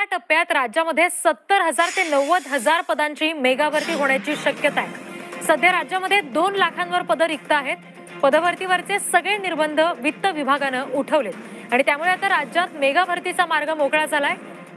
पहिल्या टप्प्यात राज्यामध्ये सत्तर हजार ते नव्वद हजार पदांची मेगा भरती होण्याची शक्यता आहे सध्या राज्यामध्ये दोन लाखांवर पद रिक्त आहेत पदभरतीवरचे सगळे निर्बंध वित्त विभागानं उठवलेत आणि त्यामुळे आता राज्यात मेगा भरतीचा मार्ग मोकळा झालाय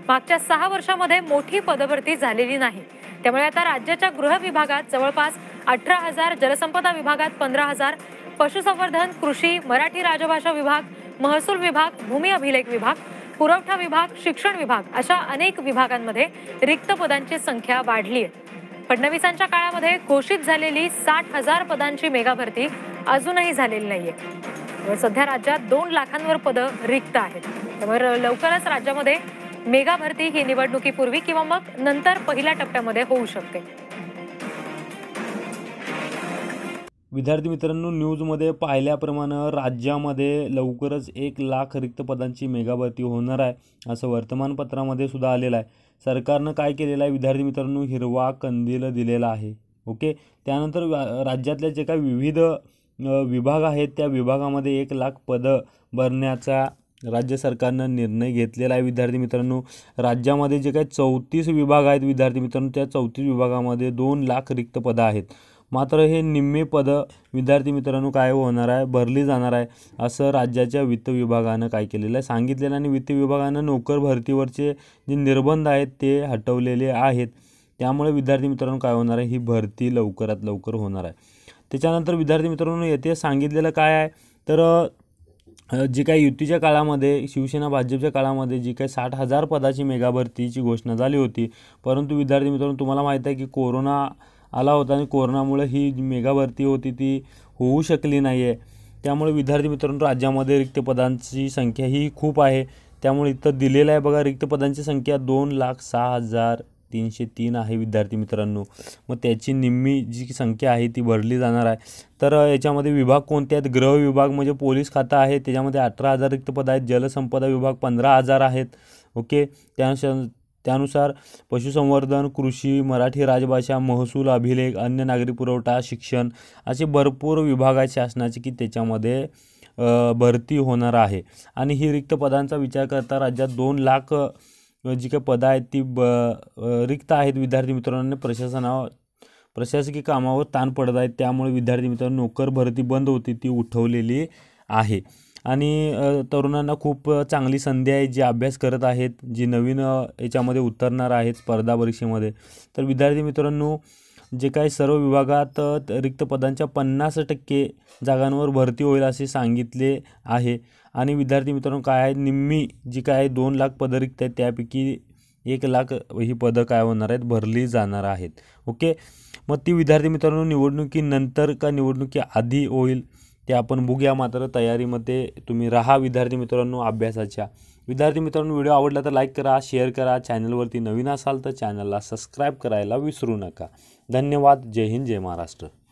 मागच्या सहा वर्षामध्ये मोठी पदभरती झालेली नाही त्यामुळे आता राज्याच्या गृह विभागात जवळपास अठरा हजार जलसंपदा विभागात पंधरा हजार पशुसंवर्धन कृषी मराठी राजभाषा विभाग महसूल विभाग भूमी अभिलेख विभाग पुरवठा विभाग शिक्षण विभाग अशा अनेक विभागांमध्ये रिक्त पदांची संख्या वाढली आहे फडणवीसांच्या काळामध्ये घोषित झालेली साठ हजार पदांची मेगा भरती अजूनही झालेली नाहीये सध्या राज्यात दोन लाखांवर पदं रिक्त आहेत त्यामुळे लवकरच राज्यामध्ये मेगा भरती ही निवडणुकीपूर्वी किंवा मग नंतर पहिल्या टप्प्यामध्ये होऊ शकते विद्यार्थी मित्रांनो न्यूजमध्ये पाहिल्याप्रमाणे राज्यामध्ये लवकरच एक लाख रिक्त पदांची मेगा भरती होणार आहे असं वर्तमानपत्रामध्ये सुद्धा आलेलं आहे सरकारनं काय केलेलं आहे विद्यार्थी मित्रांनो हिरवा कंदील दिलेला आहे ओके त्यानंतर राज्यातल्या जे काही विविध विभाग आहेत त्या विभागामध्ये एक लाख पदं भरण्याचा राज्य सरकारनं निर्णय घेतलेला आहे विद्यार्थी मित्रांनो राज्यामध्ये जे काही चौतीस विभाग आहेत विद्यार्थी मित्रांनो त्या चौतीस विभागामध्ये दोन लाख रिक्त पदं आहेत मात्र हे निम्मे पदं विद्यार्थी मित्रांनो काय होणार आहे भरली जाणार आहे असं राज्याच्या वित्त विभागानं काय केलेलं आहे सांगितलेलं आणि वित्त विभागानं नोकर भरतीवरचे जे निर्बंध आहेत ते हटवलेले आहेत त्यामुळे विद्यार्थी मित्रांनो काय होणार आहे ही भरती लवकरात लवकर होणार आहे त्याच्यानंतर विद्यार्थी मित्रांनो येथे सांगितलेलं काय आहे तर जी काय युतीच्या काळामध्ये शिवसेना भाजपच्या काळामध्ये जी काही साठ हजार पदाची मेगा भरतीची घोषणा झाली होती परंतु विद्यार्थी मित्रांनो तुम्हाला माहीत आहे की कोरोना आला होता आणि कोरोनामुळे ही मेगा भरती होती ती होऊ शकली नाही आहे त्यामुळे विद्यार्थी मित्रांनो राज्यामध्ये रिक्त पदांची संख्या ही खूप आहे त्यामुळे इथं दिलेलं आहे बघा रिक्त पदांची संख्या दोन लाख सहा हजार तीनशे तीन आहे विद्यार्थी मित्रांनो मग त्याची निम्मी जी संख्या आहे ती भरली जाणार आहे तर याच्यामध्ये विभाग कोणते आहेत गृह विभाग म्हणजे पोलीस खातं आहे त्याच्यामध्ये अठरा हजार रिक्त पद आहेत जलसंपदा विभाग पंधरा हजार आहेत ओके त्यानुसार त्यानुसार पशुसंवर्धन कृषी मराठी राजभाषा महसूल अभिलेख अन्य नागरी पुरवठा शिक्षण असे भरपूर विभाग आहेत शासनाचे की त्याच्यामध्ये भरती होणार आहे आणि ही रिक्त पदांचा विचार करता राज्यात दोन लाख जी काही पदं आहेत ती ब रिक्त आहेत विद्यार्थी मित्रांनो प्रशासनावर प्रशासकीय कामावर ताण पडत आहेत त्यामुळे विद्यार्थी मित्रांनो नोकर भरती बंद होती ती उठवलेली आहे आणि तरुणांना खूप चांगली संधी आहे जी अभ्यास करत आहेत जी नवीन याच्यामध्ये उतरणार आहेत स्पर्धा परीक्षेमध्ये तर विद्यार्थी मित्रांनो जे काही सर्व विभागात रिक्त पदांच्या पन्नास टक्के जागांवर भरती होईल असे सांगितले आहे आणि विद्यार्थी मित्रांनो काय आहे निम्मी जी काय दोन लाख पद रिक्त आहेत त्यापैकी एक लाख ही पदं काय होणार आहेत भरली जाणार आहेत ओके मग ती विद्यार्थी मित्रांनो निवडणुकीनंतर का आधी होईल ते आपण बघूया मात्र तयारीमध्ये तुम्ही राहा विद्यार्थी मित्रांनो अभ्यासाच्या विद्यार्थी मित्रांनो व्हिडिओ आवडला तर लाईक करा शेअर करा चॅनलवरती नवीन असाल तर चॅनलला सबस्क्राईब करायला विसरू नका धन्यवाद जय हिंद जय महाराष्ट्र